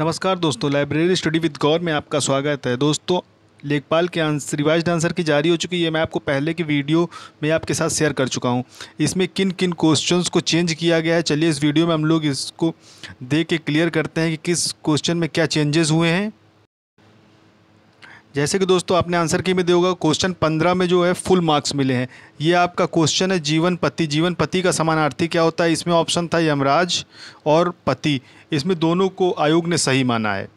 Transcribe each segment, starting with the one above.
नमस्कार दोस्तों library study with गौर में आपका स्वागत है दोस्तों लेखपाल के आंसर रिवाइज आंसर की जारी हो चुकी है मैं आपको पहले की वीडियो में आपके साथ शेयर कर चुका हूँ इसमें किन किन क्वेश्चंस को चेंज किया गया है चलिए इस वीडियो में हम लोग इसको देख के क्लियर करते हैं कि किस क्वेश्चन में क्या चेंजेस हुए हैं जैसे कि दोस्तों आपने आंसर की में दोगे क्वेश्चन पंद्रह में जो है फुल मार्क्स मिले हैं ये आपका क्वेश्चन है जीवन पति जीवन पति का समानार्थी क्या होता है इसमें ऑप्शन था यमराज और पति इसमें दोनों को आयोग ने सही माना है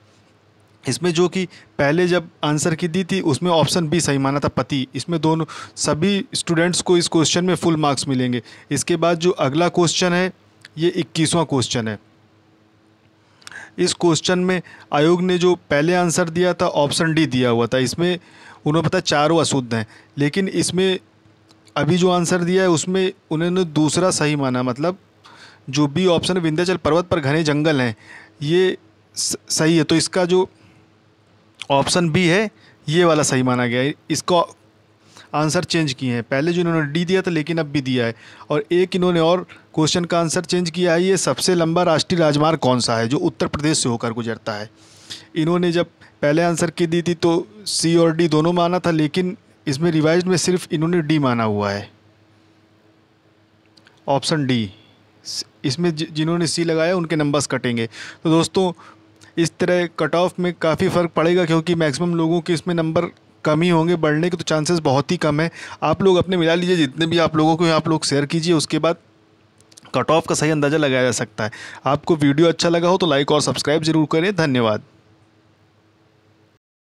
इसमें जो कि पहले जब आंसर की दी थी उसमें ऑप्शन बी सही माना था पति इसमें दोनों सभी स्टूडेंट्स को इस क्वेश्चन में फुल मार्क्स मिलेंगे इसके बाद जो अगला क्वेश्चन है ये इक्कीसवां क्वेश्चन है इस क्वेश्चन में आयोग ने जो पहले आंसर दिया था ऑप्शन डी दिया हुआ था इसमें उन्होंने पता चारों अशुद्ध हैं लेकिन इसमें अभी जो आंसर दिया है उसमें उन्होंने दूसरा सही माना मतलब जो बी ऑप्शन विंध्याचल पर्वत पर घने जंगल हैं ये सही है तो इसका जो ऑप्शन बी है ये वाला सही माना गया है इसको आंसर चेंज किए हैं पहले जो इन्होंने डी दिया था लेकिन अब भी दिया है और एक इन्होंने और क्वेश्चन का आंसर चेंज किया है ये सबसे लंबा राष्ट्रीय राजमार्ग कौन सा है जो उत्तर प्रदेश से होकर गुजरता है इन्होंने जब पहले आंसर की दी थी तो सी और डी दोनों माना था लेकिन इसमें रिवाइज में सिर्फ इन्होंने डी माना हुआ है ऑप्शन डी इसमें जिन्होंने सी लगाया उनके नंबर्स कटेंगे तो दोस्तों इस तरह कट ऑफ में काफ़ी फ़र्क पड़ेगा क्योंकि मैक्सिमम लोगों के इसमें नंबर कम ही होंगे बढ़ने के तो चांसेस बहुत ही कम है आप लोग अपने मिला लीजिए जितने भी आप लोगों को आप लोग शेयर कीजिए उसके बाद कट ऑफ का सही अंदाज़ा लगाया जा सकता है आपको वीडियो अच्छा लगा हो तो लाइक और सब्सक्राइब जरूर करें धन्यवाद